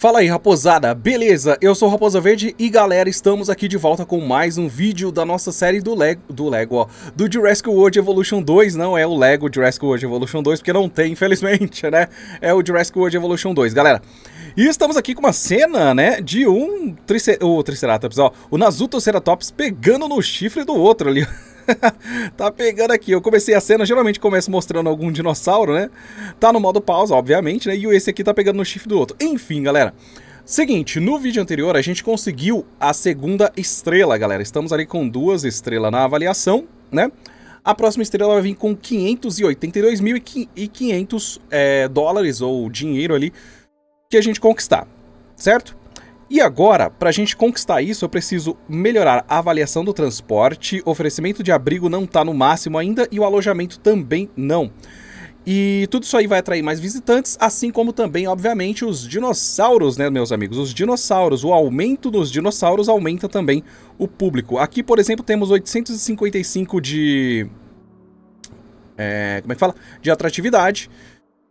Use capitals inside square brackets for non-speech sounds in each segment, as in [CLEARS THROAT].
Fala aí raposada, beleza? Eu sou o Raposa Verde e galera, estamos aqui de volta com mais um vídeo da nossa série do Lego, do Lego, ó, do Jurassic World Evolution 2, não é o Lego Jurassic World Evolution 2, porque não tem, infelizmente, né? É o Jurassic World Evolution 2, galera. E estamos aqui com uma cena, né, de um tricer... oh, Triceratops, ó, o Ceratops pegando no chifre do outro ali, [LAUGHS] [LAUGHS] tá pegando aqui. Eu comecei a cena, geralmente começo mostrando algum dinossauro, né? Tá no modo pausa, obviamente, né? E esse aqui tá pegando no chifre do outro. Enfim, galera. Seguinte, no vídeo anterior a gente conseguiu a segunda estrela, galera. Estamos ali com duas estrelas na avaliação, né? A próxima estrela vai vir com 582.500 é, eh, dólares ou dinheiro ali que a gente conquistar, certo? E agora, para a gente conquistar isso, eu preciso melhorar a avaliação do transporte, oferecimento de abrigo não está no máximo ainda e o alojamento também não. E tudo isso aí vai atrair mais visitantes, assim como também, obviamente, os dinossauros, né, meus amigos? Os dinossauros, o aumento dos dinossauros aumenta também o público. Aqui, por exemplo, temos 855 de... É, como é que fala? De atratividade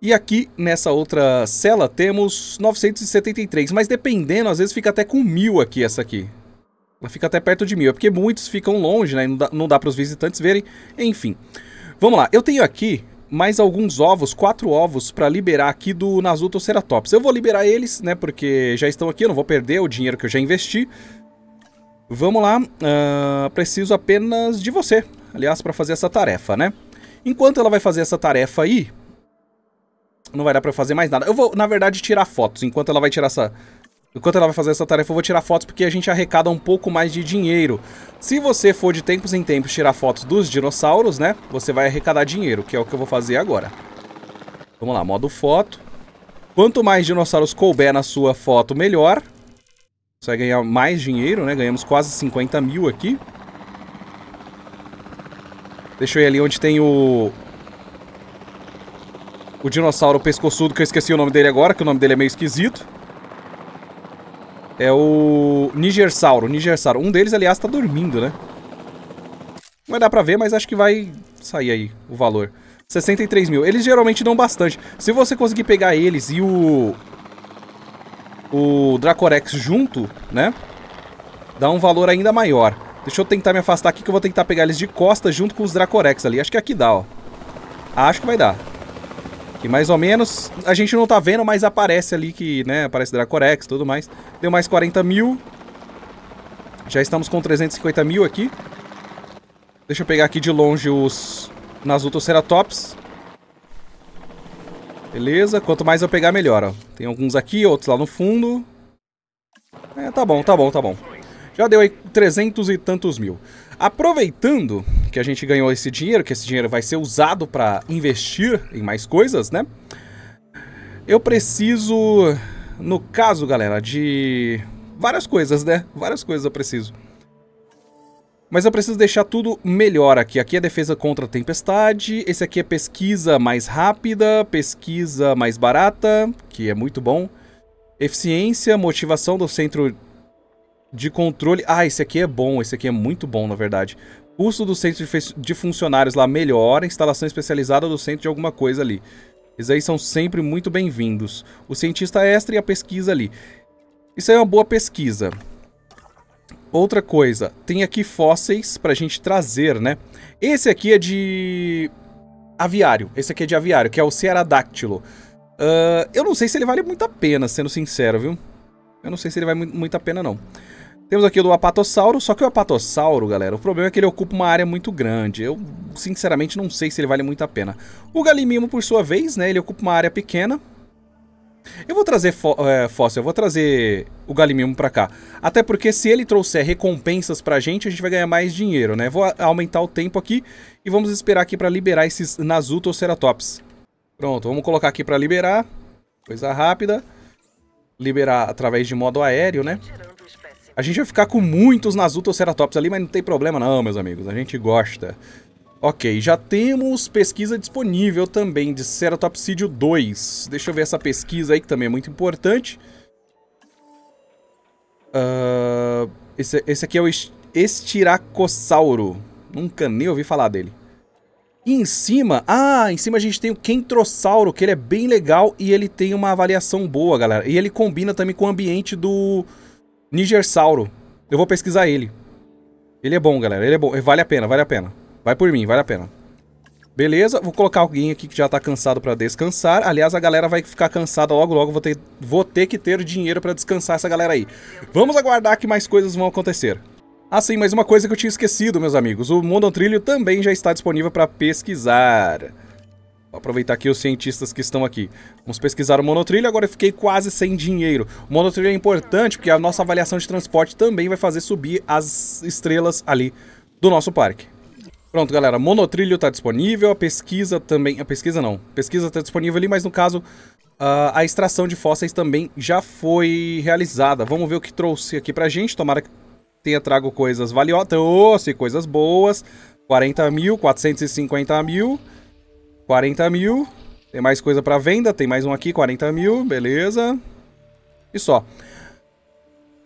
e aqui nessa outra cela temos 973, mas dependendo, às vezes fica até com mil aqui essa aqui. Ela fica até perto de mil, é porque muitos ficam longe, né? Não dá, dá para os visitantes verem, enfim. Vamos lá, eu tenho aqui mais alguns ovos, quatro ovos para liberar aqui do Nasuto Ceratops. Eu vou liberar eles, né, porque já estão aqui, eu não vou perder o dinheiro que eu já investi. Vamos lá, uh, preciso apenas de você, aliás, para fazer essa tarefa, né? Enquanto ela vai fazer essa tarefa aí, não vai dar pra eu fazer mais nada. Eu vou, na verdade, tirar fotos. Enquanto ela vai tirar essa... Enquanto ela vai fazer essa tarefa, eu vou tirar fotos porque a gente arrecada um pouco mais de dinheiro. Se você for de tempos em tempos tirar fotos dos dinossauros, né? Você vai arrecadar dinheiro, que é o que eu vou fazer agora. Vamos lá, modo foto. Quanto mais dinossauros couber na sua foto, melhor. Você vai ganhar mais dinheiro, né? Ganhamos quase 50 mil aqui. Deixa eu ir ali onde tem o, o dinossauro pescoçudo, que eu esqueci o nome dele agora, que o nome dele é meio esquisito. É o Nigersauro, Nigersauro. Um deles, aliás, tá dormindo, né? Não vai dar pra ver, mas acho que vai sair aí o valor. 63 mil. Eles geralmente dão bastante. Se você conseguir pegar eles e o... O Dracorex junto, né? Dá um valor ainda maior. Deixa eu tentar me afastar aqui que eu vou tentar pegar eles de costa junto com os Dracorex ali. Acho que aqui dá, ó. Acho que vai dar. Que mais ou menos, a gente não tá vendo, mas aparece ali que, né, aparece Dracorex e tudo mais. Deu mais 40 mil. Já estamos com 350 mil aqui. Deixa eu pegar aqui de longe os Nazutoceratops. Beleza, quanto mais eu pegar, melhor, ó. Tem alguns aqui, outros lá no fundo. É, tá bom, tá bom, tá bom. Já deu aí 300 e tantos mil. Aproveitando que a gente ganhou esse dinheiro, que esse dinheiro vai ser usado para investir em mais coisas, né? Eu preciso, no caso, galera, de várias coisas, né? Várias coisas eu preciso. Mas eu preciso deixar tudo melhor aqui. Aqui é defesa contra a tempestade. Esse aqui é pesquisa mais rápida, pesquisa mais barata, que é muito bom. Eficiência, motivação do centro de controle... Ah, esse aqui é bom, esse aqui é muito bom, na verdade. Custo do centro de, de funcionários lá melhora, instalação especializada do centro de alguma coisa ali. Esses aí são sempre muito bem-vindos. O cientista extra e a pesquisa ali. Isso aí é uma boa pesquisa. Outra coisa, tem aqui fósseis pra gente trazer, né? Esse aqui é de aviário. Esse aqui é de aviário, que é o Cearadáctilo. Uh, ah, eu não sei se ele vale muito a pena, sendo sincero, viu? Eu não sei se ele vale muito a pena, não. Temos aqui o do Apatossauro, só que o Apatossauro, galera, o problema é que ele ocupa uma área muito grande. Eu, sinceramente, não sei se ele vale muito a pena. O Galimimo, por sua vez, né, ele ocupa uma área pequena. Eu vou trazer é, fóssil, eu vou trazer o Galimimo pra cá. Até porque se ele trouxer recompensas pra gente, a gente vai ganhar mais dinheiro, né? Vou aumentar o tempo aqui e vamos esperar aqui pra liberar esses Nazutoceratops. Pronto, vamos colocar aqui pra liberar. Coisa rápida. Liberar através de modo aéreo, né? A gente vai ficar com muitos Ceratops ali, mas não tem problema não, meus amigos. A gente gosta. Ok, já temos pesquisa disponível também de Ceratopsidio 2. Deixa eu ver essa pesquisa aí, que também é muito importante. Uh, esse, esse aqui é o Estiracossauro. Nunca nem ouvi falar dele. E em cima, ah, em cima a gente tem o Kentrossauro, que ele é bem legal e ele tem uma avaliação boa, galera. E ele combina também com o ambiente do Nigersauro. Eu vou pesquisar ele. Ele é bom, galera. Ele é bom. Vale a pena, vale a pena. Vai por mim, vale a pena. Beleza, vou colocar alguém aqui que já tá cansado pra descansar. Aliás, a galera vai ficar cansada logo, logo. Vou ter, vou ter que ter dinheiro pra descansar essa galera aí. Vamos aguardar que mais coisas vão acontecer. Ah, sim, mais uma coisa que eu tinha esquecido, meus amigos. O Mundo Trilho também já está disponível para pesquisar. Vou aproveitar aqui os cientistas que estão aqui. Vamos pesquisar o monotrilho, agora eu fiquei quase sem dinheiro. O monotrilho é importante porque a nossa avaliação de transporte também vai fazer subir as estrelas ali do nosso parque. Pronto, galera, monotrilho está disponível, a pesquisa também... A pesquisa não, a pesquisa está disponível ali, mas no caso Uh, a extração de fósseis também já foi realizada. Vamos ver o que trouxe aqui pra gente. Tomara que tenha trago coisas valiosas, Trouxe coisas boas. 40 mil, 450 mil. 40 mil. Tem mais coisa para venda. Tem mais um aqui, 40 mil. Beleza. E só.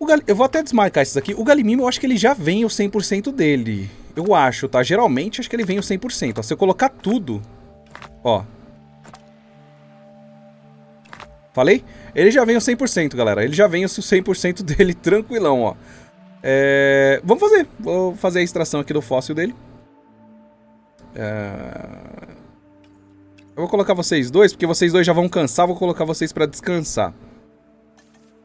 Gal... Eu vou até desmarcar esses aqui. O Galimimo, eu acho que ele já vem o 100% dele. Eu acho, tá? Geralmente, acho que ele vem o 100%. Ó, se eu colocar tudo... Ó. Falei? Ele já vem o 100%, galera. Ele já vem o 100% [LAUGHS] dele tranquilão, ó. É... Vamos fazer. Vou fazer a extração aqui do fóssil dele. É... Eu vou colocar vocês dois, porque vocês dois já vão cansar, vou colocar vocês pra descansar.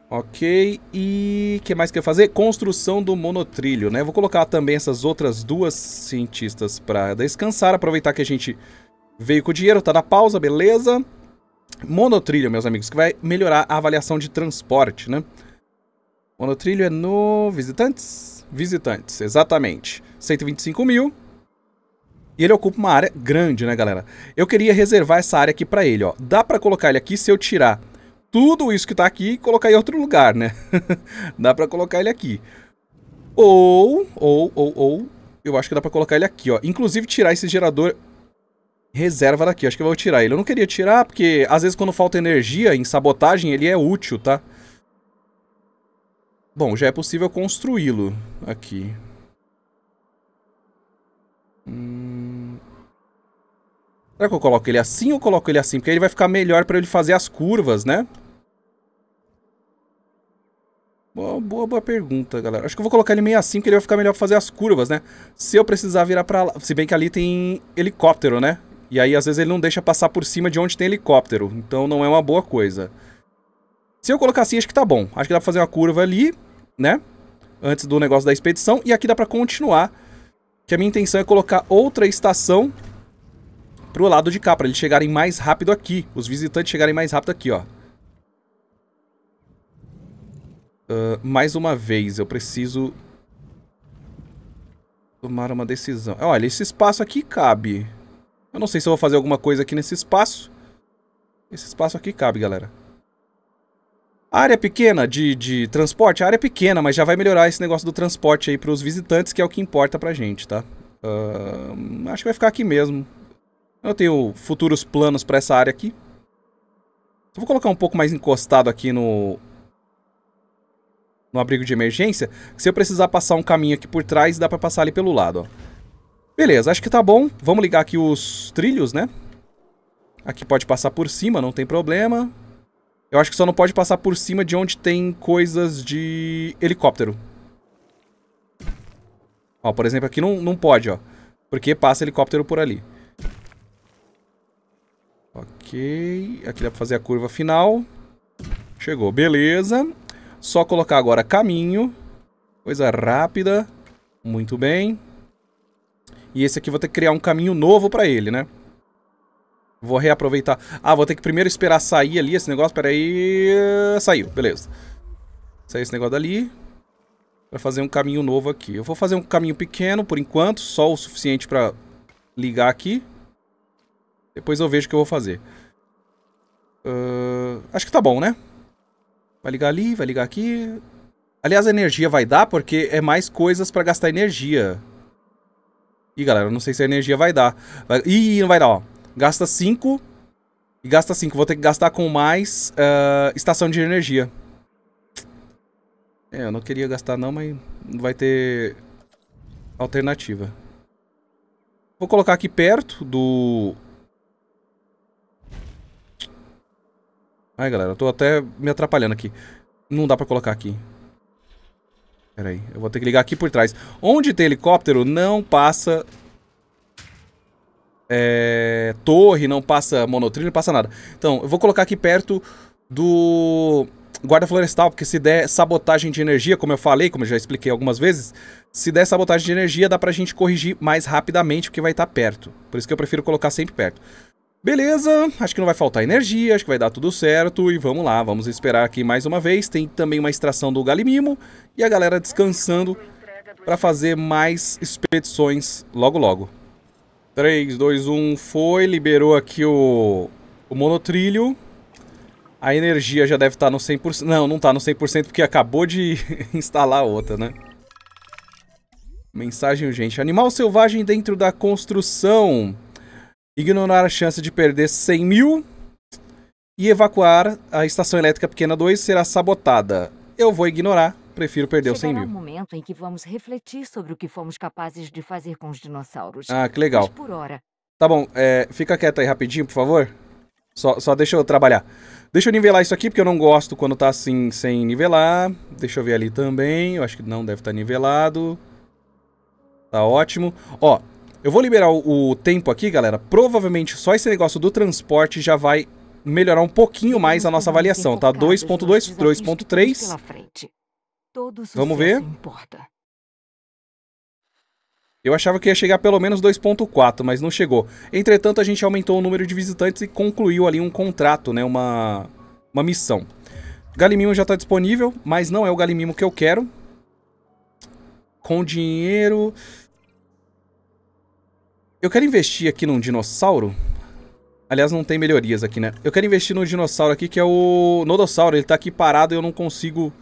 Ok, e o que mais que eu fazer? Construção do monotrilho, né? Vou colocar também essas outras duas cientistas pra descansar, aproveitar que a gente veio com o dinheiro, tá na pausa, beleza? Monotrilho, meus amigos, que vai melhorar a avaliação de transporte, né? Monotrilho é no... visitantes? Visitantes, exatamente. 125 mil, e ele ocupa uma área grande, né, galera? Eu queria reservar essa área aqui pra ele, ó. Dá pra colocar ele aqui se eu tirar tudo isso que tá aqui e colocar em outro lugar, né? [LAUGHS] dá pra colocar ele aqui. Ou, ou, ou, ou... Eu acho que dá pra colocar ele aqui, ó. Inclusive tirar esse gerador reserva daqui. Acho que eu vou tirar ele. Eu não queria tirar, porque às vezes quando falta energia em sabotagem, ele é útil, tá? Bom, já é possível construí-lo aqui. Hum... Será que eu coloco ele assim ou coloco ele assim? Porque ele vai ficar melhor para ele fazer as curvas, né? Boa, boa, boa, pergunta, galera. Acho que eu vou colocar ele meio assim, porque ele vai ficar melhor pra fazer as curvas, né? Se eu precisar virar pra lá... Se bem que ali tem helicóptero, né? E aí, às vezes, ele não deixa passar por cima de onde tem helicóptero. Então, não é uma boa coisa. Se eu colocar assim, acho que tá bom. Acho que dá pra fazer uma curva ali, né? Antes do negócio da expedição. E aqui dá pra continuar. Que a minha intenção é colocar outra estação pro lado de cá, para eles chegarem mais rápido aqui. Os visitantes chegarem mais rápido aqui, ó. Uh, mais uma vez, eu preciso tomar uma decisão. Olha, esse espaço aqui cabe. Eu não sei se eu vou fazer alguma coisa aqui nesse espaço. Esse espaço aqui cabe, galera. área pequena de, de transporte, área pequena, mas já vai melhorar esse negócio do transporte aí para os visitantes, que é o que importa pra gente, tá? Uh, acho que vai ficar aqui mesmo. Eu tenho futuros planos para essa área aqui. Só vou colocar um pouco mais encostado aqui no... No abrigo de emergência. Se eu precisar passar um caminho aqui por trás, dá para passar ali pelo lado, ó. Beleza, acho que tá bom. Vamos ligar aqui os trilhos, né? Aqui pode passar por cima, não tem problema. Eu acho que só não pode passar por cima de onde tem coisas de helicóptero. Ó, por exemplo, aqui não, não pode, ó. Porque passa helicóptero por ali. Ok. Aqui dá pra fazer a curva final. Chegou, beleza. Só colocar agora caminho. Coisa rápida. Muito bem. E esse aqui vou ter que criar um caminho novo pra ele, né? Vou reaproveitar. Ah, vou ter que primeiro esperar sair ali esse negócio. Pera aí. Saiu, beleza. Saiu esse negócio dali. Pra fazer um caminho novo aqui. Eu vou fazer um caminho pequeno por enquanto. Só o suficiente pra ligar aqui. Depois eu vejo o que eu vou fazer. Uh, acho que tá bom, né? Vai ligar ali, vai ligar aqui. Aliás, a energia vai dar porque é mais coisas para gastar energia. Ih, galera, não sei se a energia vai dar. Vai... Ih, não vai dar, ó. Gasta 5 e gasta 5. Vou ter que gastar com mais uh, estação de energia. É, eu não queria gastar não, mas não vai ter alternativa. Vou colocar aqui perto do Ai, galera, eu tô até me atrapalhando aqui. Não dá pra colocar aqui. Pera aí, eu vou ter que ligar aqui por trás. Onde tem helicóptero, não passa... É, torre, não passa monotrilho, não passa nada. Então, eu vou colocar aqui perto do guarda florestal, porque se der sabotagem de energia, como eu falei, como eu já expliquei algumas vezes, se der sabotagem de energia, dá pra gente corrigir mais rapidamente, porque vai estar tá perto. Por isso que eu prefiro colocar sempre perto. Beleza, acho que não vai faltar energia, acho que vai dar tudo certo e vamos lá, vamos esperar aqui mais uma vez. Tem também uma extração do Galimimo e a galera descansando para fazer mais expedições logo logo. 3, 2, 1, foi, liberou aqui o, o monotrilho. A energia já deve estar tá no 100%, não, não está no 100% porque acabou de [LAUGHS] instalar outra, né? Mensagem urgente, animal selvagem dentro da construção... Ignorar a chance de perder 100 mil. E evacuar a estação elétrica pequena 2 será sabotada. Eu vou ignorar, prefiro perder Chegará os 100 mil. um momento em que vamos refletir sobre o que fomos capazes de fazer com os dinossauros. Ah, que legal. Mas por hora. Tá bom, é, fica quieto aí rapidinho, por favor. Só, só deixa eu trabalhar. Deixa eu nivelar isso aqui, porque eu não gosto quando tá assim, sem nivelar. Deixa eu ver ali também. Eu acho que não deve estar tá nivelado. Tá ótimo. Ó, eu vou liberar o, o tempo aqui, galera. Provavelmente só esse negócio do transporte já vai melhorar um pouquinho mais a nossa avaliação, tá? 2.2, 2.3. Vamos ver. Eu achava que ia chegar pelo menos 2.4, mas não chegou. Entretanto, a gente aumentou o número de visitantes e concluiu ali um contrato, né? Uma, uma missão. Galimimo já está disponível, mas não é o Galimimo que eu quero. Com dinheiro... Eu quero investir aqui num dinossauro. Aliás, não tem melhorias aqui, né? Eu quero investir num dinossauro aqui, que é o Nodossauro. Ele tá aqui parado e eu não consigo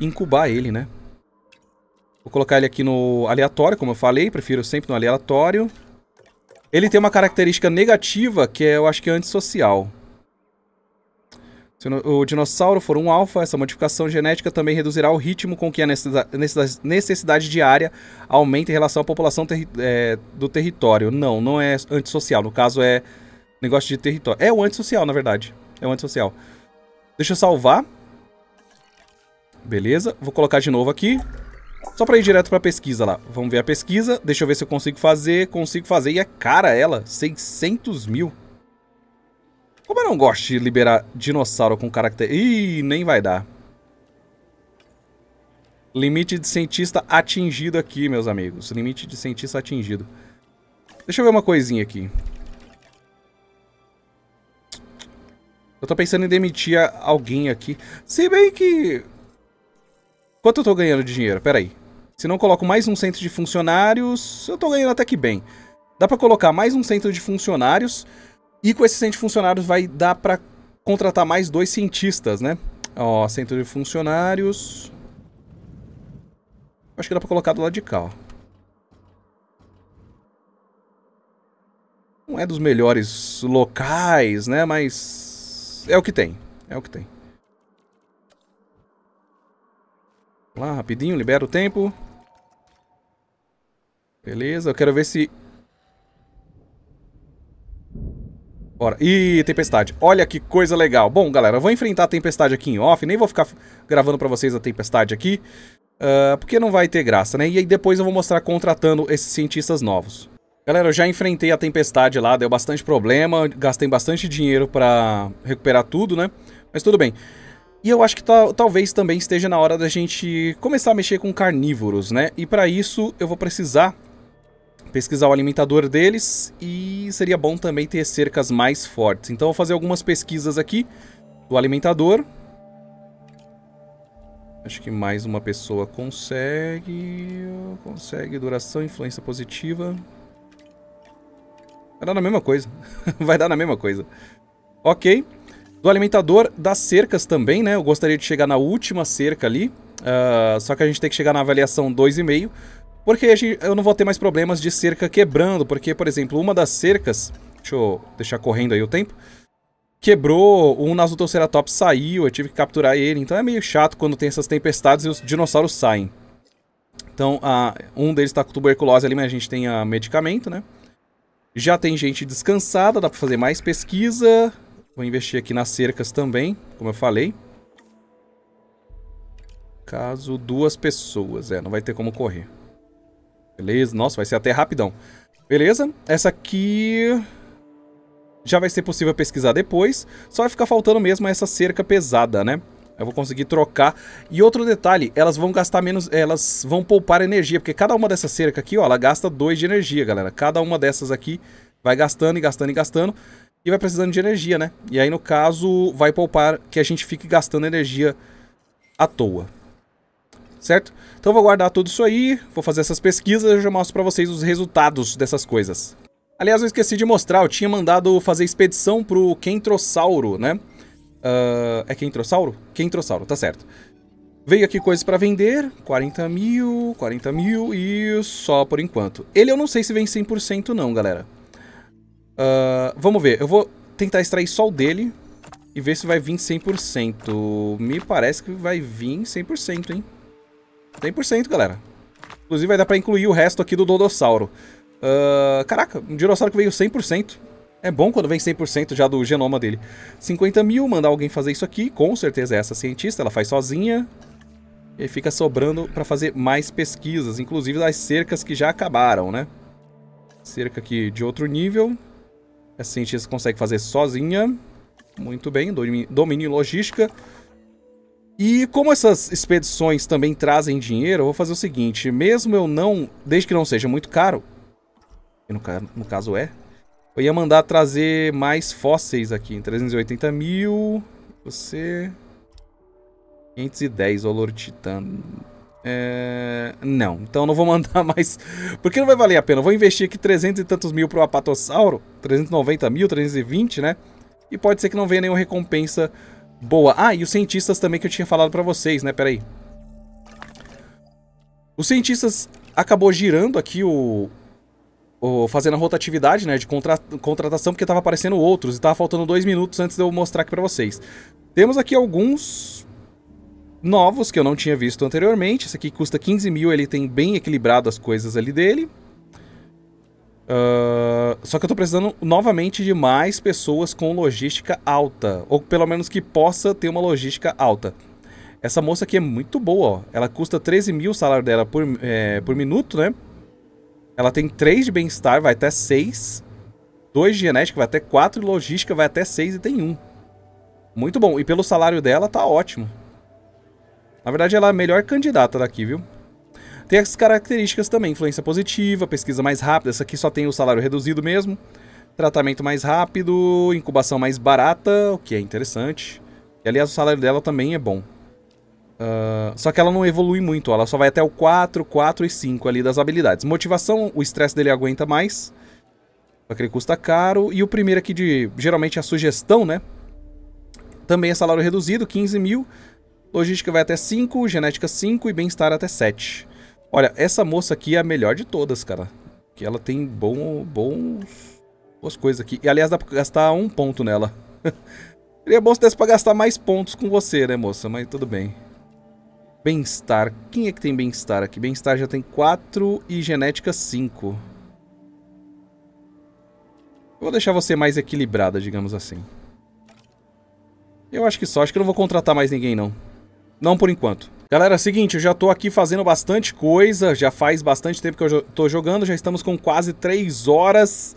incubar ele, né? Vou colocar ele aqui no aleatório, como eu falei. Prefiro sempre no aleatório. Ele tem uma característica negativa, que é, eu acho que é antissocial. Se o dinossauro for um alfa, essa modificação genética também reduzirá o ritmo com que a necessidade diária aumenta em relação à população terri é, do território. Não, não é antissocial. No caso, é negócio de território. É o antissocial, na verdade. É o antissocial. Deixa eu salvar. Beleza. Vou colocar de novo aqui. Só pra ir direto pra pesquisa lá. Vamos ver a pesquisa. Deixa eu ver se eu consigo fazer. Consigo fazer. E é cara ela. 600 mil. Como eu não gosto de liberar dinossauro com caráter? Ih, nem vai dar. Limite de cientista atingido aqui, meus amigos. Limite de cientista atingido. Deixa eu ver uma coisinha aqui. Eu tô pensando em demitir alguém aqui. Se bem que... Quanto eu tô ganhando de dinheiro? Pera aí. Se não coloco mais um centro de funcionários, eu tô ganhando até que bem. Dá pra colocar mais um centro de funcionários... E com esses de funcionários vai dar para contratar mais dois cientistas, né? Ó, centro de funcionários. Acho que dá pra colocar do lado de cá, ó. Não é dos melhores locais, né? Mas é o que tem. É o que tem. Vamos lá, rapidinho, libera o tempo. Beleza, eu quero ver se Bora. Ih, tempestade. Olha que coisa legal. Bom, galera, eu vou enfrentar a tempestade aqui em off. Nem vou ficar gravando pra vocês a tempestade aqui. Uh, porque não vai ter graça, né? E aí depois eu vou mostrar contratando esses cientistas novos. Galera, eu já enfrentei a tempestade lá. Deu bastante problema. Gastei bastante dinheiro pra recuperar tudo, né? Mas tudo bem. E eu acho que talvez também esteja na hora da gente começar a mexer com carnívoros, né? E para isso eu vou precisar pesquisar o alimentador deles e seria bom também ter cercas mais fortes. Então eu vou fazer algumas pesquisas aqui do alimentador. Acho que mais uma pessoa consegue... Consegue duração, influência positiva. Vai dar na mesma coisa. [LAUGHS] Vai dar na mesma coisa. Ok. Do alimentador das cercas também, né? Eu gostaria de chegar na última cerca ali. Uh, só que a gente tem que chegar na avaliação 2,5. Porque eu não vou ter mais problemas de cerca quebrando, porque, por exemplo, uma das cercas... Deixa eu deixar correndo aí o tempo. Quebrou, um Nasutoceratops saiu, eu tive que capturar ele. Então é meio chato quando tem essas tempestades e os dinossauros saem. Então, a, um deles está com tuberculose ali, mas a gente tem a ah, medicamento, né? Já tem gente descansada, dá para fazer mais pesquisa. Vou investir aqui nas cercas também, como eu falei. Caso duas pessoas, é, não vai ter como correr. Beleza, nossa, vai ser até rapidão. Beleza, essa aqui já vai ser possível pesquisar depois. Só vai ficar faltando mesmo essa cerca pesada, né? Eu vou conseguir trocar. E outro detalhe, elas vão gastar menos, elas vão poupar energia, porque cada uma dessa cerca aqui, ó, ela gasta 2 de energia, galera. Cada uma dessas aqui vai gastando e gastando e gastando e vai precisando de energia, né? E aí, no caso, vai poupar que a gente fique gastando energia à toa certo? Então vou guardar tudo isso aí, vou fazer essas pesquisas e eu já mostro para vocês os resultados dessas coisas. Aliás, eu esqueci de mostrar, eu tinha mandado fazer expedição pro Kentrossauro, né? Uh, é Kentrossauro? Kentrossauro, tá certo. Veio aqui coisas para vender, 40 mil, 40 mil e só por enquanto. Ele eu não sei se vem 100% não, galera. Uh, vamos ver, eu vou tentar extrair só o dele e ver se vai vir 100%. Me parece que vai vir 100%, hein? 100%, galera. Inclusive vai dar pra incluir o resto aqui do Dodossauro. Uh, caraca, um dinossauro que veio 100%. É bom quando vem 100% já do genoma dele. 50 mil, mandar alguém fazer isso aqui. Com certeza é essa cientista, ela faz sozinha. E fica sobrando pra fazer mais pesquisas, inclusive as cercas que já acabaram, né? Cerca aqui de outro nível. Essa cientista consegue fazer sozinha. Muito bem, domínio logística. E como essas expedições também trazem dinheiro, eu vou fazer o seguinte, mesmo eu não, desde que não seja muito caro, que no, no caso é, eu ia mandar trazer mais fósseis aqui, 380 mil, você... 510, olor titano. É... Não, então não vou [LAUGHS] mandar mais. Porque não vai valer a pena. Eu vou investir aqui 300 e tantos mil para o Apatossauro. 390 mil, 320, né? E pode ser que não venha nenhuma recompensa Boa. Ah, e os cientistas também que eu tinha falado pra vocês, né? Peraí. Os cientistas acabou girando aqui o... o fazendo a rotatividade, né? De contra, contratação, porque tava aparecendo outros. E tava faltando dois minutos antes de eu mostrar aqui pra vocês. Temos aqui alguns novos que eu não tinha visto anteriormente. Esse aqui custa 15 mil, ele tem bem equilibrado as coisas ali dele. Uh, só que eu tô precisando novamente de mais pessoas com logística alta. Ou pelo menos que possa ter uma logística alta. Essa moça aqui é muito boa, ó. Ela custa 13 mil o salário dela por, é, por minuto, né? Ela tem 3 de bem-estar, vai até 6. 2 de genética, vai até 4. E logística, vai até 6 e tem 1. Muito bom. E pelo salário dela, tá ótimo. Na verdade, ela é a melhor candidata daqui, viu? Tem as características também, influência positiva, pesquisa mais rápida, essa aqui só tem o salário reduzido mesmo, tratamento mais rápido, incubação mais barata, o que é interessante. E, aliás, o salário dela também é bom. Uh, só que ela não evolui muito, ela só vai até o 4, 4 e 5 ali das habilidades. Motivação, o estresse dele aguenta mais, só que ele custa caro. E o primeiro aqui de, geralmente, a sugestão, né? Também é salário reduzido, 15 mil. Logística vai até 5, genética 5 e bem-estar até 7. Olha, essa moça aqui é a melhor de todas, cara. Que ela tem bom, bons... Boas coisas aqui. E, aliás, dá pra gastar um ponto nela. [LAUGHS] Seria bom se desse pra gastar mais pontos com você, né, moça? Mas tudo bem. Bem-estar. Quem é que tem bem-estar aqui? Bem-estar já tem 4 e genética 5. Vou deixar você mais equilibrada, digamos assim. Eu acho que só. Acho que eu não vou contratar mais ninguém, não. Não por enquanto. Galera, é seguinte, eu já tô aqui fazendo bastante coisa, já faz bastante tempo que eu tô jogando, já estamos com quase 3 horas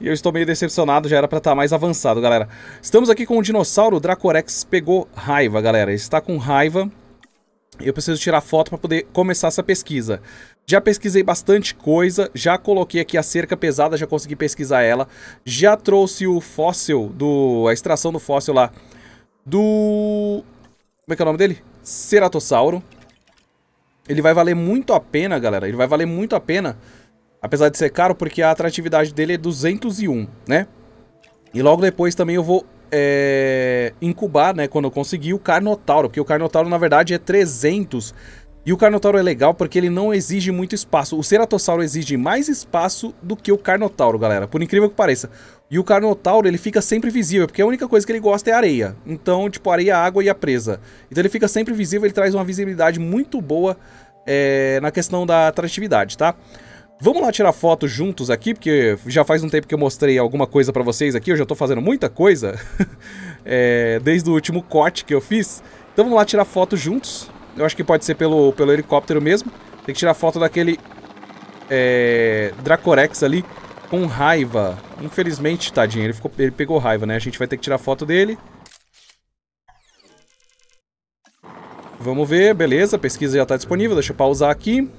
e eu estou meio decepcionado, já era pra estar tá mais avançado, galera. Estamos aqui com o um dinossauro, o Dracorex pegou raiva, galera, ele está com raiva, eu preciso tirar foto para poder começar essa pesquisa. Já pesquisei bastante coisa, já coloquei aqui a cerca pesada, já consegui pesquisar ela. Já trouxe o fóssil, do, a extração do fóssil lá, do... Como é que é o nome dele? ceratossauro. Ele vai valer muito a pena, galera. Ele vai valer muito a pena, apesar de ser caro, porque a atratividade dele é 201, né? E logo depois também eu vou é, incubar, né, quando eu conseguir, o Carnotauro. Porque o Carnotauro, na verdade, é 300. E o Carnotauro é legal porque ele não exige muito espaço. O Ceratossauro exige mais espaço do que o Carnotauro, galera. Por incrível que pareça. E o Carnotauro, ele fica sempre visível, porque a única coisa que ele gosta é areia. Então, tipo, areia, água e a presa. Então ele fica sempre visível, ele traz uma visibilidade muito boa é, na questão da atratividade, tá? Vamos lá tirar foto juntos aqui, porque já faz um tempo que eu mostrei alguma coisa para vocês aqui, eu já tô fazendo muita coisa, [LAUGHS] é, desde o último corte que eu fiz. Então vamos lá tirar foto juntos, eu acho que pode ser pelo, pelo helicóptero mesmo. Tem que tirar foto daquele é, Dracorex ali, com raiva. Infelizmente, tadinho, ele, ficou, ele pegou raiva, né? A gente vai ter que tirar foto dele. Vamos ver, beleza, a pesquisa já está disponível, deixa eu pausar aqui.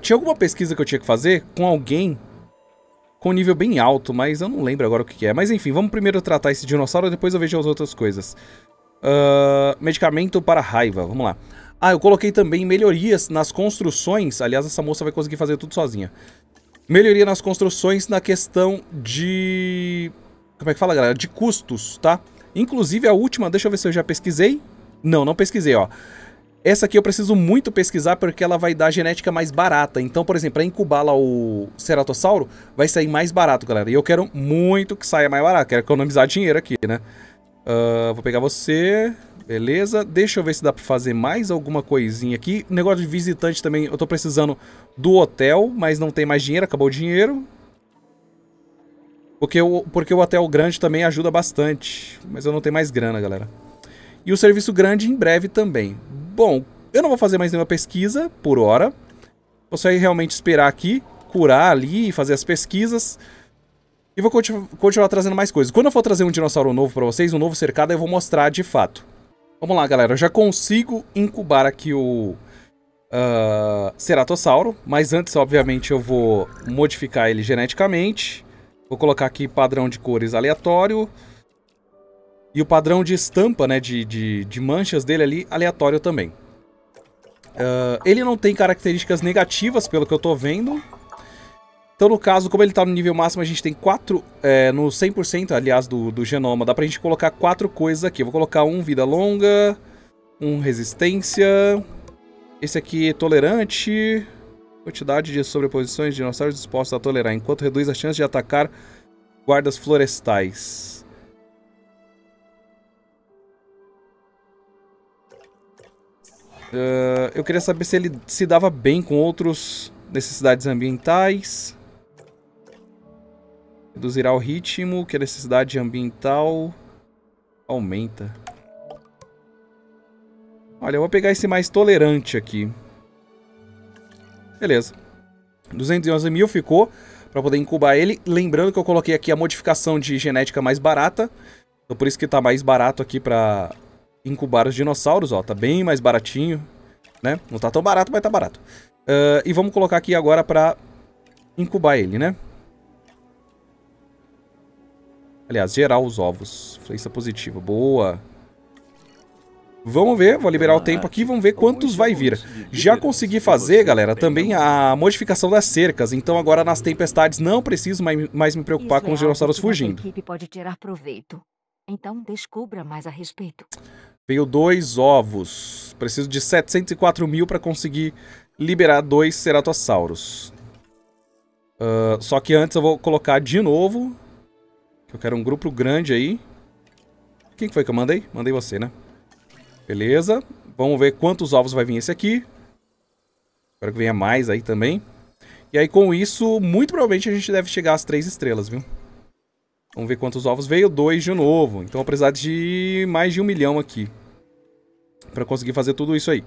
Tinha alguma pesquisa que eu tinha que fazer com alguém com nível bem alto, mas eu não lembro agora o que, que é. Mas enfim, vamos primeiro tratar esse dinossauro, depois eu vejo as outras coisas. Uh, medicamento para raiva, vamos lá. Ah, eu coloquei também melhorias nas construções. Aliás, essa moça vai conseguir fazer tudo sozinha. Melhoria nas construções na questão de... Como é que fala, galera? De custos, tá? Inclusive, a última, deixa eu ver se eu já pesquisei. Não, não pesquisei, ó. Essa aqui eu preciso muito pesquisar porque ela vai dar genética mais barata. Então, por exemplo, para incubar lá o ceratossauro, vai sair mais barato, galera. E eu quero muito que saia mais barato. Quero economizar dinheiro aqui, né? Uh, vou pegar você... Beleza? Deixa eu ver se dá pra fazer mais alguma coisinha aqui. Negócio de visitante também, eu tô precisando do hotel, mas não tem mais dinheiro, acabou o dinheiro. Porque o, porque o hotel grande também ajuda bastante. Mas eu não tenho mais grana, galera. E o serviço grande em breve também. Bom, eu não vou fazer mais nenhuma pesquisa por hora. Vou só realmente esperar aqui, curar ali, e fazer as pesquisas. E vou continu continuar trazendo mais coisas. Quando eu for trazer um dinossauro novo pra vocês, um novo cercado, eu vou mostrar de fato. Vamos lá, galera. Eu já consigo incubar aqui o uh, ah, Ceratossauro. Mas antes, obviamente, eu vou modificar ele geneticamente. Vou colocar aqui padrão de cores aleatório. E o padrão de estampa, né, de, de, de manchas dele ali, aleatório também. Uh, ele não tem características negativas, pelo que eu tô vendo. Então, no caso, como ele está no nível máximo, a gente tem quatro, é, no 100%, aliás, do, do genoma, dá para a gente colocar quatro coisas aqui. Eu vou colocar um vida longa, um resistência, esse aqui é tolerante, quantidade de sobreposições de dinossauros dispostos a tolerar, enquanto reduz a chance de atacar guardas florestais. Uh, eu queria saber se ele se dava bem com outros necessidades ambientais. Reduzirá o ritmo que a necessidade ambiental aumenta. Olha, eu vou pegar esse mais tolerante aqui. Beleza. 211 mil ficou para poder incubar ele. Lembrando que eu coloquei aqui a modificação de genética mais barata. Então por isso que tá mais barato aqui para incubar os dinossauros, ó. Tá bem mais baratinho, né? Não tá tão barato, mas tá barato. Uh, e vamos colocar aqui agora para incubar ele, né? Aliás, gerar os ovos. Fluência positiva. Boa. Vamos ver, vou liberar o tempo aqui, vamos ver quantos vai vir. Já consegui fazer, galera, também a modificação das cercas, então agora nas tempestades não preciso mais me preocupar com os dinossauros fugindo. É equipe pode tirar proveito. Então descubra mais a respeito. Veio dois ovos. Preciso de 704 mil para conseguir liberar dois ceratossauros. Uh, só que antes eu vou colocar de novo eu quero um grupo grande aí. Quem foi que eu mandei? Mandei você, né? Beleza. Vamos ver quantos ovos vai vir esse aqui. Espero que venha mais aí também. E aí com isso, muito provavelmente a gente deve chegar às três estrelas, viu? Vamos ver quantos ovos veio. Dois de novo. Então eu vou precisar de mais de um milhão aqui. Pra conseguir fazer tudo isso aí.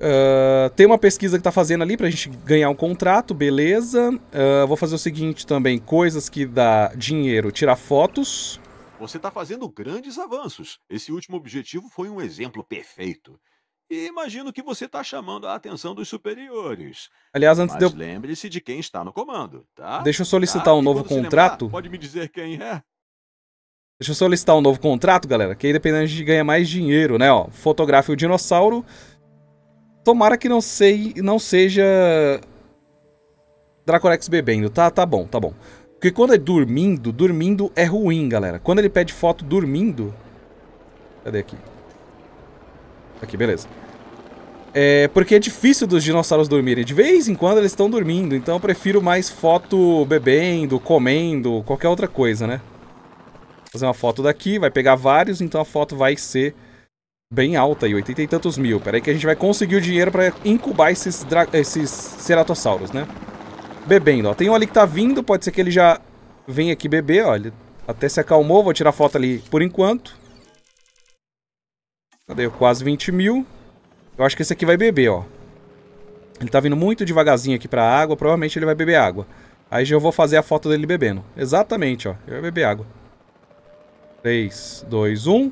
Ah, tem uma pesquisa que tá fazendo ali pra gente ganhar um contrato, beleza. Uh, vou fazer o seguinte também: coisas que dá dinheiro, tirar fotos. Você tá fazendo grandes avanços. Esse último objetivo foi um exemplo perfeito. E imagino que você tá chamando a atenção dos superiores. Aliás, antes Mas de eu. Lembre-se de quem está no comando, tá? Deixa eu solicitar tá? um novo contrato. Lembrar, pode me dizer quem é? Deixa eu solicitar um novo contrato, galera, que aí dependendo a gente ganha mais dinheiro, né? Ó, fotografe o dinossauro. Tomara que não, sei, não seja Dracorex bebendo, tá? Tá bom, tá bom. Porque quando é dormindo, dormindo é ruim, galera. Quando ele pede foto dormindo... Cadê aqui? Aqui, beleza. É porque é difícil dos dinossauros dormirem. De vez em quando eles estão dormindo, então eu prefiro mais foto bebendo, comendo, qualquer outra coisa, né? Fazer uma foto daqui, vai pegar vários, então a foto vai ser Bem alta aí, 80 e tantos mil. Peraí que a gente vai conseguir o dinheiro pra incubar esses, esses ceratossauros, né? Bebendo, ó. Tem um ali que tá vindo, pode ser que ele já venha aqui beber, ó. Ele até se acalmou, vou tirar foto ali por enquanto. Cadê? Quase 20 mil. Eu acho que esse aqui vai beber, ó. Ele tá vindo muito devagarzinho aqui pra água, provavelmente ele vai beber água. Aí já eu vou fazer a foto dele bebendo. Exatamente, ó. Ele vai beber água. 3, 2, 1...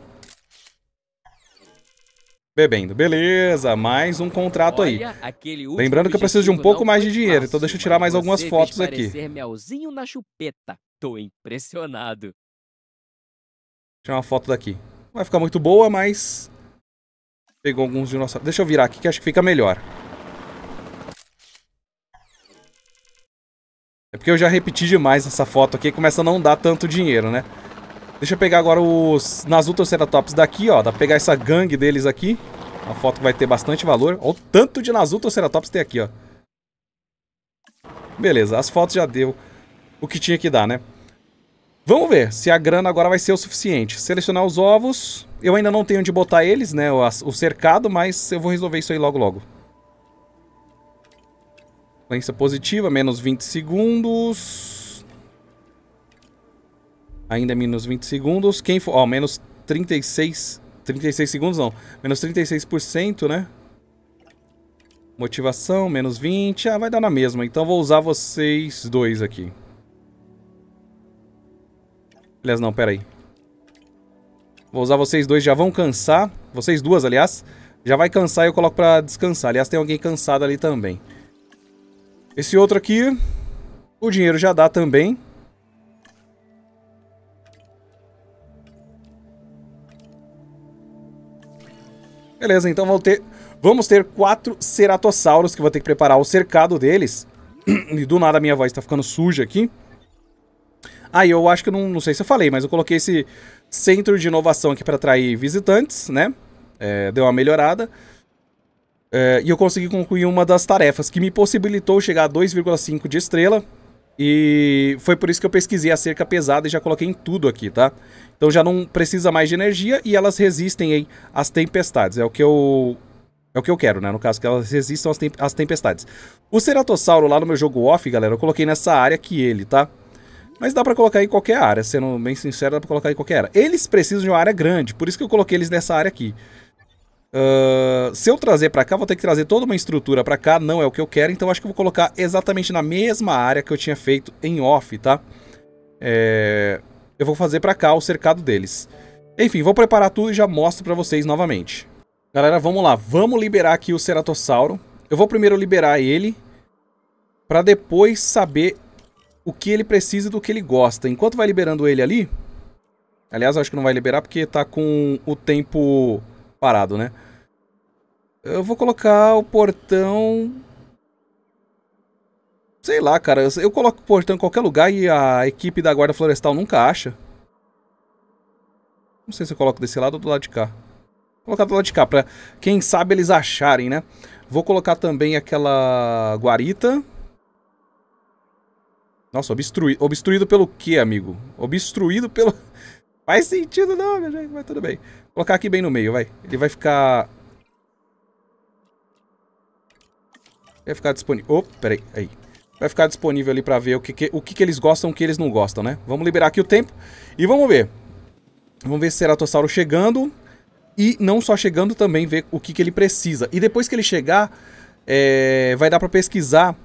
Bebendo, beleza, mais um contrato Olha, aí. Lembrando que eu preciso de um pouco mais de dinheiro, fácil, então deixa eu tirar mais algumas fotos aqui. melzinho na chupeta. Tô impressionado. Tirar uma foto daqui. Não vai ficar muito boa, mas... Pegou alguns dinossauros. Deixa eu virar aqui que acho que fica melhor. É porque eu já repeti demais essa foto aqui e começa a não dar tanto dinheiro, né? Deixa eu pegar agora os Nazul Triceratops daqui, ó. Dá pra pegar essa gangue deles aqui. Uma foto que vai ter bastante valor. Olha o tanto de Nazul Triceratops tem aqui, ó. Beleza, as fotos já deu o que tinha que dar, né? Vamos ver se a grana agora vai ser o suficiente. Selecionar os ovos. Eu ainda não tenho onde botar eles, né? O cercado, mas eu vou resolver isso aí logo, logo. Valência positiva, menos 20 segundos. Ainda é menos 20 segundos. Quem for. Ó, menos 36. 36 segundos não. Menos 36%, né? Motivação, menos 20. Ah, vai dar na mesma. Então vou usar vocês dois aqui. Aliás, não, pera aí. Vou usar vocês dois, já vão cansar. Vocês duas, aliás. Já vai cansar e eu coloco pra descansar. Aliás, tem alguém cansado ali também. Esse outro aqui, o dinheiro já dá também. Beleza, então vão ter, vamos ter quatro ceratossauros que vou ter que preparar o cercado deles. [CLEARS THROAT] e do nada a minha voz tá ficando suja aqui. Aí ah, eu acho que não, não sei se eu falei, mas eu coloquei esse centro de inovação aqui para atrair visitantes, né? É, deu uma melhorada. É, e eu consegui concluir uma das tarefas que me possibilitou chegar a 2,5 de estrela. E foi por isso que eu pesquisei a cerca pesada e já coloquei em tudo aqui, tá? Então já não precisa mais de energia e elas resistem aí às tempestades. É o que eu é o que eu quero, né? No caso, que elas resistam às, temp às tempestades. O Ceratossauro lá no meu jogo off, galera, eu coloquei nessa área que ele, tá? Mas dá pra colocar em qualquer área, sendo bem sincero, dá pra colocar em qualquer área. Eles precisam de uma área grande, por isso que eu coloquei eles nessa área aqui. Uh, se eu trazer para cá, vou ter que trazer toda uma estrutura para cá, não é o que eu quero, então acho que eu vou colocar exatamente na mesma área que eu tinha feito em off, tá? É... Eu vou fazer para cá o cercado deles. Enfim, vou preparar tudo e já mostro para vocês novamente. Galera, vamos lá. Vamos liberar aqui o Ceratossauro. Eu vou primeiro liberar ele para depois saber o que ele precisa e do que ele gosta. Enquanto vai liberando ele ali... Aliás, acho que não vai liberar porque tá com o tempo parado, né? Eu vou colocar o portão. Sei lá, cara. Eu coloco o portão em qualquer lugar e a equipe da Guarda Florestal nunca acha. Não sei se eu coloco desse lado ou do lado de cá. Vou colocar do lado de cá, pra quem sabe eles acharem, né? Vou colocar também aquela guarita. Nossa, obstruído pelo quê, amigo? Obstruído pelo faz sentido não, minha gente, mas tudo bem. Vou colocar aqui bem no meio, vai. Ele vai ficar... Vai ficar disponível... Opa, peraí, aí. Vai ficar disponível ali pra ver o que, que o que, que eles gostam e o que eles não gostam, né? Vamos liberar aqui o tempo e vamos ver. Vamos ver se Ceratossauro chegando e não só chegando também ver o que, que ele precisa. E depois que ele chegar, é... vai dar pra pesquisar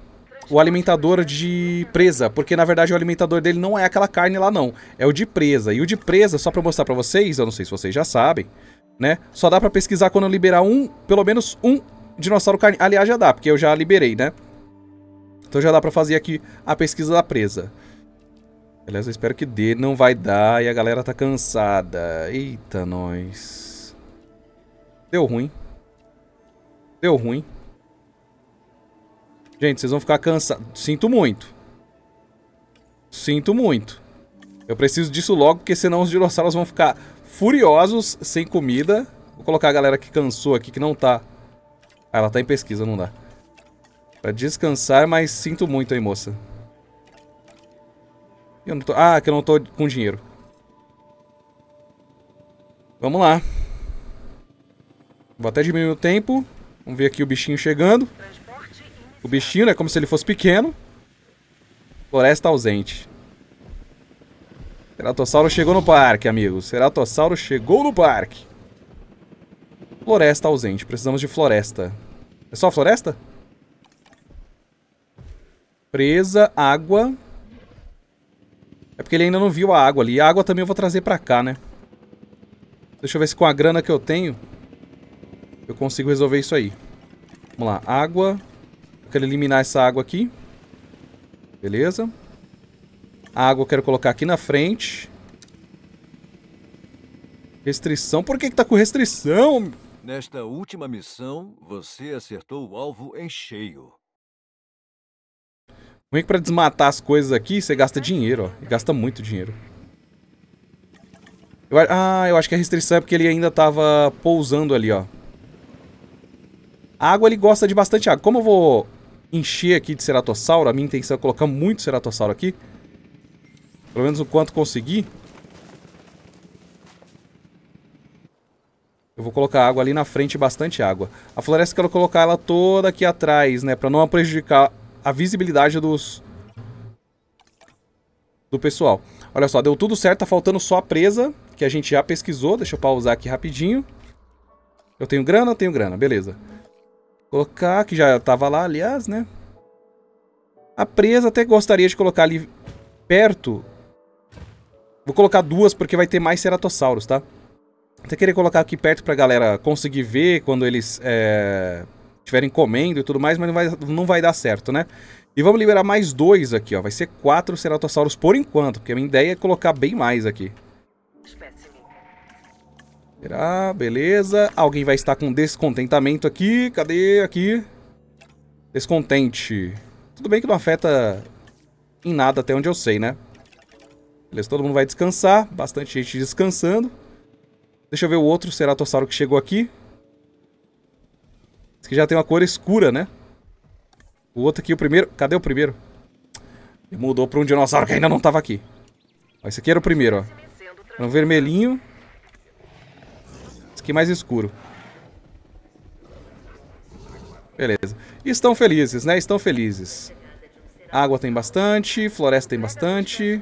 o alimentador de presa, porque na verdade o alimentador dele não é aquela carne lá não, é o de presa. E o de presa, só para mostrar para vocês, eu não sei se vocês já sabem, né? Só dá para pesquisar quando liberar um, pelo menos um dinossauro carne. Aliás, já dá, porque eu já liberei, né? Então já dá para fazer aqui a pesquisa da presa. Aliás, eu espero que dê, não vai dar e a galera tá cansada. Eita, nós. Deu ruim. Deu ruim. Gente, vocês vão ficar cansados. Sinto muito. Sinto muito. Eu preciso disso logo, porque senão os dinossauros vão ficar furiosos, sem comida. Vou colocar a galera que cansou aqui, que não tá... Ah, ela tá em pesquisa, não dá. Pra descansar, mas sinto muito, hein, moça. Eu não tô... Ah, que eu não tô com dinheiro. Vamos lá. Vou até diminuir o tempo. Vamos ver aqui o bichinho chegando. Trajeto o bichinho, né? Como se ele fosse pequeno. Floresta ausente. Ceratossauro chegou no parque, amigos. Ceratossauro chegou no parque. Floresta ausente. Precisamos de floresta. É só floresta? Presa, água. É porque ele ainda não viu a água ali. A água também eu vou trazer pra cá, né? Deixa eu ver se com a grana que eu tenho eu consigo resolver isso aí. Vamos lá. Água. Eu quero eliminar essa água aqui. Beleza. A água eu quero colocar aqui na frente. Restrição. Por que que tá com restrição? Nesta última missão, você acertou o alvo em cheio. Como é que pra desmatar as coisas aqui, você gasta dinheiro, ó. Gasta muito dinheiro. Eu, ah, eu acho que a restrição é porque ele ainda tava pousando ali, ó. A água, ele gosta de bastante água. Como eu vou encher aqui de ceratossauro. A minha intenção é colocar muito ceratossauro aqui. Pelo menos o quanto conseguir. Eu vou colocar água ali na frente, bastante água. A floresta quero colocar ela toda aqui atrás, né? Pra não prejudicar a visibilidade dos... Do pessoal. Olha só, deu tudo certo. Tá faltando só a presa, que a gente já pesquisou. Deixa eu pausar aqui rapidinho. Eu tenho grana? Tenho grana, beleza. Colocar, que já estava lá, aliás, né? A presa até gostaria de colocar ali perto. Vou colocar duas porque vai ter mais ceratossauros, tá? Até querer colocar aqui perto pra galera conseguir ver quando eles é, estiverem comendo e tudo mais, mas não vai, não vai dar certo, né? E vamos liberar mais dois aqui, ó. Vai ser quatro ceratossauros por enquanto, porque a minha ideia é colocar bem mais aqui. Espeta. Será? Beleza. Alguém vai estar com descontentamento aqui. Cadê? Aqui. Descontente. Tudo bem que não afeta em nada até onde eu sei, né? Beleza, todo mundo vai descansar. Bastante gente descansando. Deixa eu ver o outro Ceratossauro que chegou aqui. Esse aqui já tem uma cor escura, né? O outro aqui, o primeiro... Cadê o primeiro? Ele mudou para um dinossauro que ainda não estava aqui. esse aqui era o primeiro, ó. Era um vermelhinho mais escuro. Beleza. Estão felizes, né? Estão felizes. Água tem bastante, floresta tem bastante.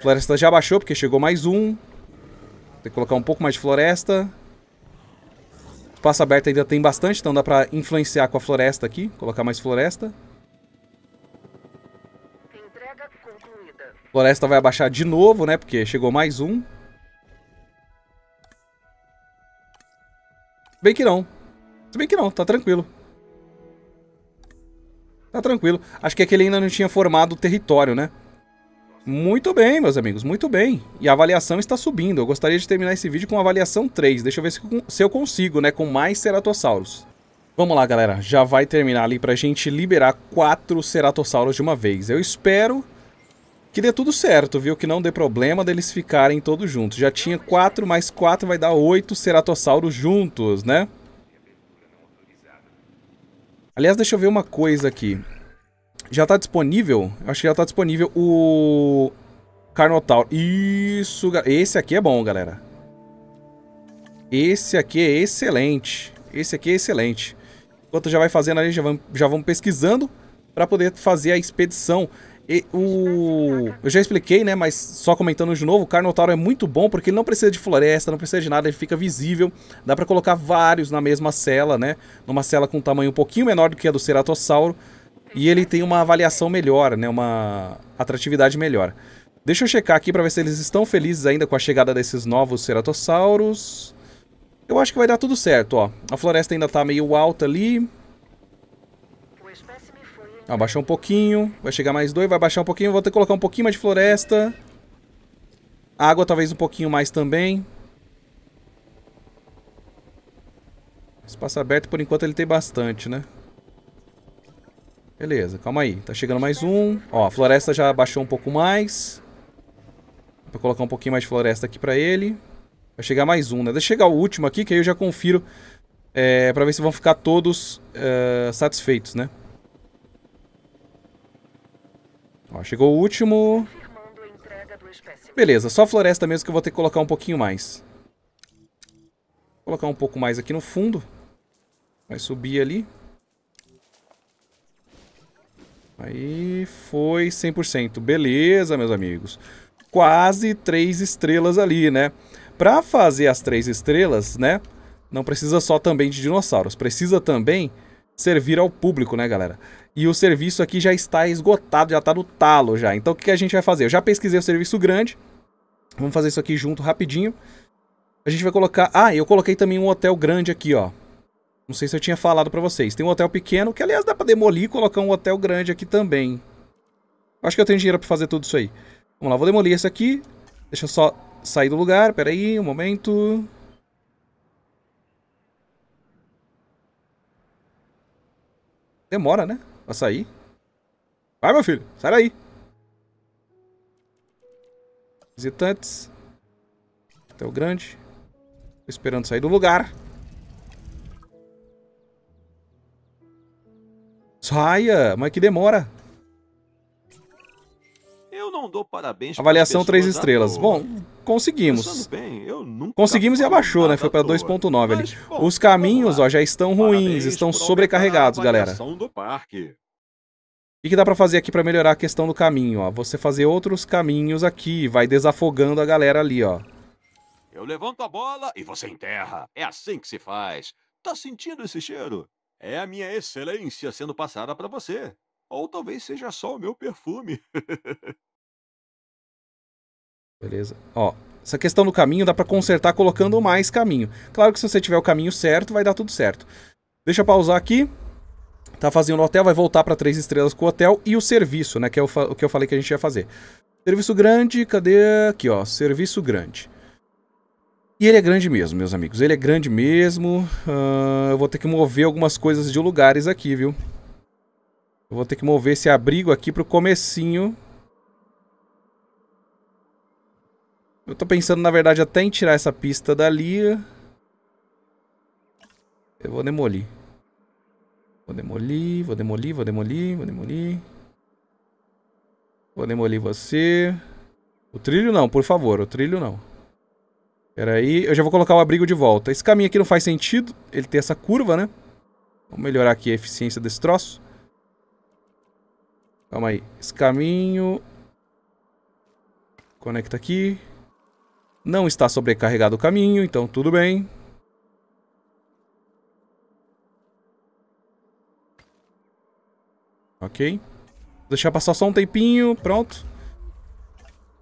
Floresta já baixou porque chegou mais um. Tem que colocar um pouco mais de floresta. Espaço aberto ainda tem bastante, então dá pra influenciar com a floresta aqui. Colocar mais floresta. Floresta vai abaixar de novo, né? Porque chegou mais um. Bem que não. Se bem que não, tá tranquilo. Tá tranquilo. Acho que aquele ainda não tinha formado o território, né? Muito bem, meus amigos, muito bem. E a avaliação está subindo. Eu gostaria de terminar esse vídeo com avaliação 3. Deixa eu ver se, se eu consigo, né? Com mais ceratossauros. Vamos lá, galera. Já vai terminar ali pra gente liberar quatro ceratossauros de uma vez. Eu espero que dê tudo certo, viu? Que não dê problema deles ficarem todos juntos. Já tinha quatro, mais quatro vai dar oito ceratossauros juntos, né? Aliás, deixa eu ver uma coisa aqui. Já tá disponível? Acho que já tá disponível o... Carnotauro. Isso, esse aqui é bom, galera. Esse aqui é excelente. Esse aqui é excelente. Enquanto já vai fazendo ali, já vamos, já vamos pesquisando para poder fazer a expedição e, o... Eu já expliquei, né? Mas só comentando de novo, o Carnotauro é muito bom porque ele não precisa de floresta, não precisa de nada, ele fica visível. Dá para colocar vários na mesma cela, né? Numa cela com um tamanho um pouquinho menor do que a do Ceratossauro. E ele tem uma avaliação melhor, né? Uma atratividade melhor. Deixa eu checar aqui para ver se eles estão felizes ainda com a chegada desses novos Ceratossauros. Eu acho que vai dar tudo certo, ó. A floresta ainda tá meio alta ali. Ó, baixou um pouquinho. Vai chegar mais dois, vai baixar um pouquinho. Vou ter que colocar um pouquinho mais de floresta. Água talvez um pouquinho mais também. Espaço aberto, por enquanto, ele tem bastante, né? Beleza, calma aí. Tá chegando mais um. Ó, a floresta já baixou um pouco mais. Vou colocar um pouquinho mais de floresta aqui pra ele. Vai chegar mais um, né? Deixa chegar o último aqui, que aí eu já confiro é, pra ver se vão ficar todos eh, satisfeitos, né? Ó, chegou o último. Beleza, só floresta mesmo que eu vou ter que colocar um pouquinho mais. Vou colocar um pouco mais aqui no fundo. Vai subir ali. Aí foi 100%. Beleza, meus amigos. Quase três estrelas ali, né? Para fazer as três estrelas, né? Não precisa só também de dinossauros. Precisa também servir ao público, né, galera? E o serviço aqui já está esgotado, já está no talo já. Então o que a gente vai fazer? Eu já pesquisei o serviço grande. Vamos fazer isso aqui junto rapidinho. A gente vai colocar... Ah, eu coloquei também um hotel grande aqui, ó. Não sei se eu tinha falado pra vocês. Tem um hotel pequeno, que aliás dá pra demolir e colocar um hotel grande aqui também. Acho que eu tenho dinheiro pra fazer tudo isso aí. Vamos lá, vou demolir esse aqui. Deixa eu só sair do lugar, peraí, um momento. Demora, né? Pra sair. Vai, meu filho. Sai daí. Visitantes. Até o grande. Tô esperando sair do lugar. Saia! Mas que demora não dou parabéns Avaliação 3 estrelas. Bom, conseguimos. Bem, conseguimos e abaixou, né? Foi para 2.9 ali. Os caminhos, ó, já estão ruins, estão sobrecarregados, galera. O que, que dá para fazer aqui para melhorar a questão do caminho, ó? Você fazer outros caminhos aqui, vai desafogando a galera ali, ó. Eu levanto a bola e você enterra. É assim que se faz. Tá sentindo esse cheiro? É a minha excelência sendo passada para você. Ou talvez seja só o meu perfume. [LAUGHS] Beleza? Ó, essa questão do caminho dá para consertar colocando mais caminho. Claro que se você tiver o caminho certo, vai dar tudo certo. Deixa eu pausar aqui. Tá fazendo o hotel, vai voltar para três estrelas com o hotel e o serviço, né? Que é o, o que eu falei que a gente ia fazer. Serviço grande, cadê? Aqui, ó. Serviço grande. E ele é grande mesmo, meus amigos. Ele é grande mesmo. Uh, eu vou ter que mover algumas coisas de lugares aqui, viu? Eu vou ter que mover esse abrigo aqui pro comecinho Eu tô pensando, na verdade, até em tirar essa pista dali. Eu vou demolir. Vou demolir, vou demolir, vou demolir, vou demolir. Vou demolir você. O trilho não, por favor, o trilho não. Peraí, aí, eu já vou colocar o abrigo de volta. Esse caminho aqui não faz sentido, ele tem essa curva, né? Vamos melhorar aqui a eficiência desse troço. Calma aí, esse caminho... Conecta aqui. Não está sobrecarregado o caminho, então tudo bem. Ok. Vou deixar passar só um tempinho, pronto.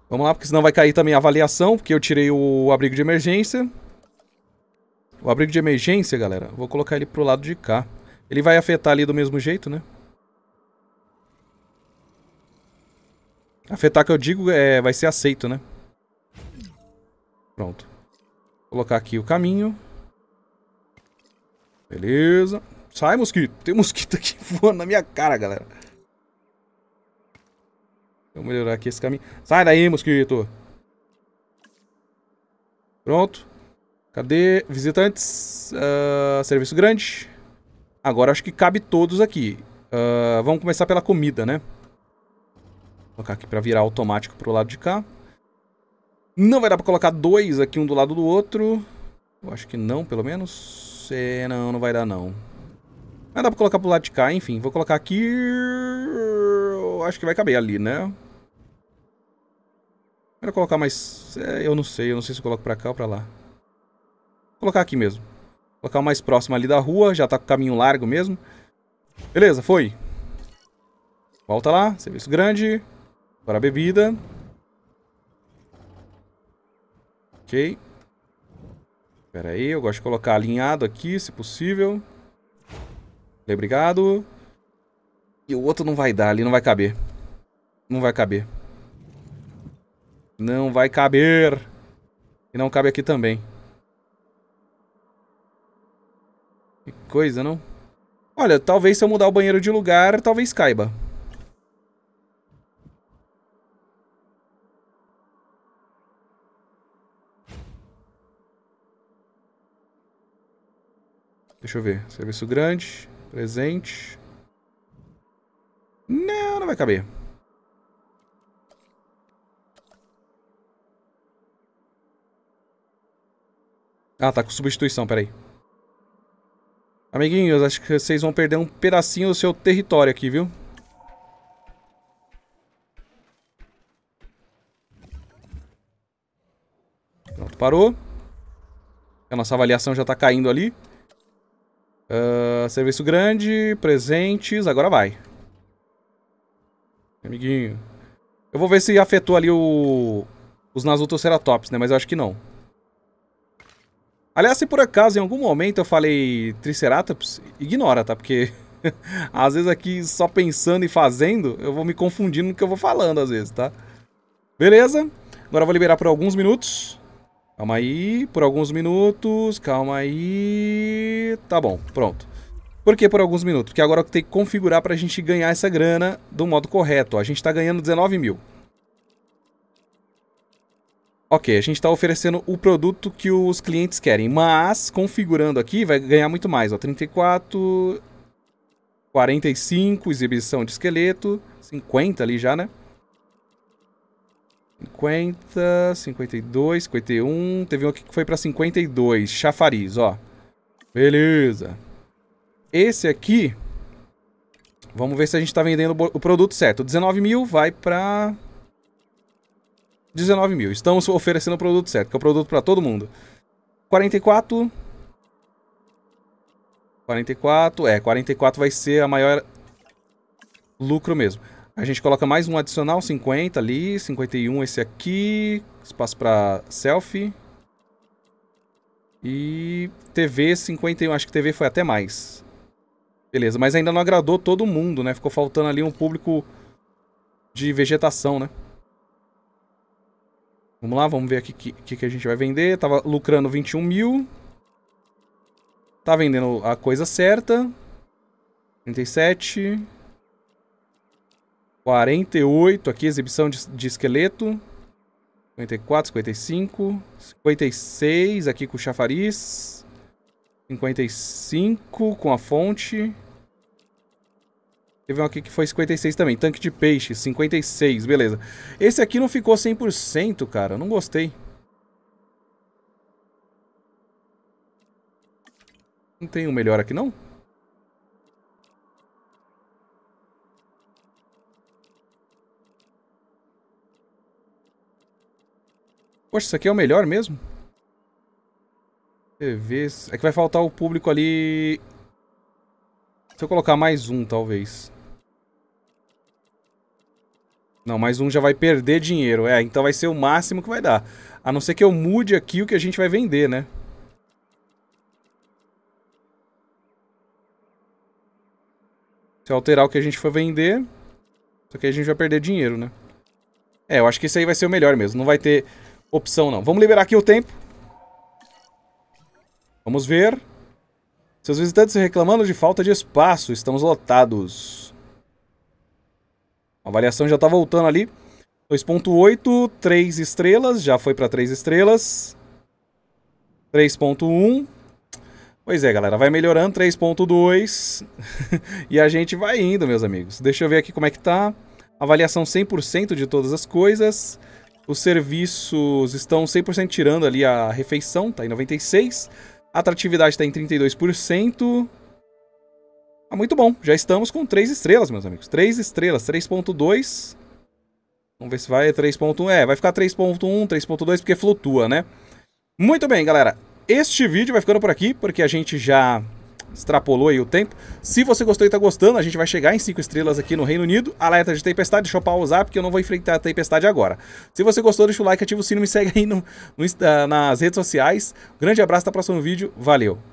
Vamos lá, porque senão vai cair também a avaliação, porque eu tirei o abrigo de emergência. O abrigo de emergência, galera, vou colocar ele pro lado de cá. Ele vai afetar ali do mesmo jeito, né? Afetar que eu digo é, vai ser aceito, né? Pronto. Vou colocar aqui o caminho. Beleza. Sai, mosquito. Tem mosquito aqui [LAUGHS] voando na minha cara, galera. Vou melhorar aqui esse caminho. Sai daí, mosquito. Pronto. Cadê? Visitantes. Uh, serviço grande. Agora acho que cabe todos aqui. Uh, vamos começar pela comida, né? Vou colocar aqui para virar automático pro lado de cá. Não vai dar pra colocar dois aqui um do lado do outro. Eu acho que não, pelo menos. É, não, não vai dar não. Mas dá pra colocar pro lado de cá, enfim. Vou colocar aqui... Eu acho que vai caber ali, né? Quero colocar mais... É, eu não sei, eu não sei se eu coloco pra cá ou pra lá. Vou colocar aqui mesmo. Vou colocar o mais próximo ali da rua, já tá com o caminho largo mesmo. Beleza, foi. Volta lá, serviço grande. Para a bebida. Ok. Pera aí, eu gosto de colocar alinhado aqui, se possível. Obrigado. E o outro não vai dar ali, não vai caber. Não vai caber. Não vai caber. E não cabe aqui também. Que coisa, não? Olha, talvez se eu mudar o banheiro de lugar, talvez caiba. Deixa eu ver. Serviço grande. Presente. Não, não vai caber. Ah, tá com substituição, peraí. Amiguinhos, acho que vocês vão perder um pedacinho do seu território aqui, viu? Pronto, parou. A nossa avaliação já tá caindo ali. Ah, serviço grande, presentes, agora vai. Amiguinho. Eu vou ver se afetou ali o... os Nasutoceratops, né? Mas eu acho que não. Aliás, se por acaso em algum momento eu falei Triceratops, ignora, tá? Porque [LAUGHS] às vezes aqui só pensando e fazendo, eu vou me confundindo no que eu vou falando às vezes, tá? Beleza? Agora eu vou liberar por alguns minutos. Calma aí, por alguns minutos, calma aí... Tá bom, pronto. Por que por alguns minutos? Porque agora tem que configurar para a gente ganhar essa grana do modo correto. a gente está ganhando 19 mil. Ok, a gente está oferecendo o produto que os clientes querem, mas configurando aqui vai ganhar muito mais. Ó, 34, 45, exibição de esqueleto, 50 ali já, né? 50, 52, 51. Teve um aqui que foi pra 52. Chafariz, ó. Beleza. Esse aqui... Vamos ver se a gente tá vendendo o produto certo. 19 mil vai pra. 19 mil. Estamos oferecendo o produto certo, que é o produto pra todo mundo. 44... 44, é, 44 vai ser a maior lucro mesmo. A gente coloca mais um adicional, 50 ali, 51 esse aqui, espaço para selfie. E TV 51, acho que TV foi até mais. Beleza, mas ainda não agradou todo mundo, né? Ficou faltando ali um público de vegetação, né? Vamos lá, vamos ver aqui o que, que, que a gente vai vender. Tava lucrando 21 mil. Tá vendendo a coisa certa. 37. 48 aqui, exibição de, de esqueleto. 54, 55. 56 aqui com o chafariz. 55 com a fonte. Teve um aqui que foi 56 também. Tanque de peixe, 56, beleza. Esse aqui não ficou 100%, cara. Não gostei. Não tem um melhor aqui, não? Não. Poxa, isso aqui é o melhor mesmo? TVs... É que vai faltar o público ali... Se eu colocar mais um, talvez. Não, mais um já vai perder dinheiro. É, então vai ser o máximo que vai dar. A não ser que eu mude aqui o que a gente vai vender, né? Se eu alterar o que a gente for vender... Só que a gente vai perder dinheiro, né? É, eu acho que isso aí vai ser o melhor mesmo. Não vai ter opção, não. Vamos liberar aqui o tempo. Vamos ver. Seus visitantes reclamando de falta de espaço. Estamos lotados. A avaliação já está voltando ali. 2.8, 3 estrelas. Já foi para 3 estrelas. 3.1. Pois é, galera. Vai melhorando. 3.2. [LAUGHS] e a gente vai indo, meus amigos. Deixa eu ver aqui como é que tá. Avaliação 100% de todas as coisas. Os serviços estão 100% tirando ali a refeição, tá em 96. A atratividade tá em 32%. Tá muito bom. Já estamos com 3 estrelas, meus amigos. 3 estrelas, 3.2. Vamos ver se vai 3.1. É, vai ficar 3.1, 3.2, porque flutua, né? Muito bem, galera. Este vídeo vai ficando por aqui, porque a gente já extrapolou aí o tempo. Se você gostou e está gostando, a gente vai chegar em 5 estrelas aqui no Reino Unido. Alerta de tempestade, deixa eu pausar porque eu não vou enfrentar a tempestade agora. Se você gostou, deixa o like, ativa o sino, me segue aí no, no, ah, nas redes sociais. Grande abraço, até o próximo vídeo. Valeu!